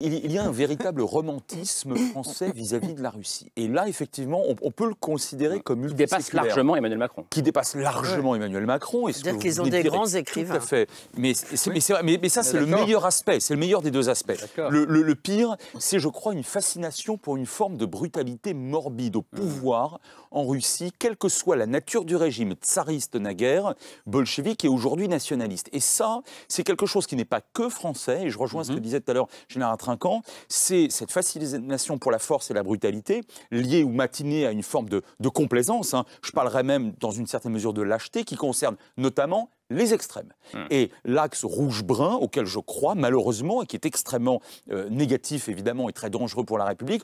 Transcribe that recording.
il, y a un véritable romantisme français vis-à-vis de la Russie. Et là, effectivement, on, peut le considérer comme une Qui dépasse largement Emmanuel Macron. Qui dépasse largement Emmanuel Macron. C'est-à-dire qu'ils ont des grands écrivains. Tout fait. Mais, mais, ça, c'est le meilleur aspect. C'est le meilleur des deux aspects. Le, pire, c'est, je crois, une fascination pour une forme de brutalité morbide au mmh. pouvoir en Russie, quelle que soit la nature du régime tsariste naguère, bolchevique et aujourd'hui nationaliste. Et ça, c'est quelque chose qui n'est pas que français. Et je rejoins ce mmh. que disait tout à l'heure Général c'est cette facilitation pour la force et la brutalité, liée ou matinée à une forme de, complaisance, hein. je parlerai même dans une certaine mesure de lâcheté, qui concerne notamment les extrêmes. Mmh. Et l'axe rouge-brun, auquel je crois malheureusement, et qui est extrêmement euh, négatif évidemment et très dangereux pour la République.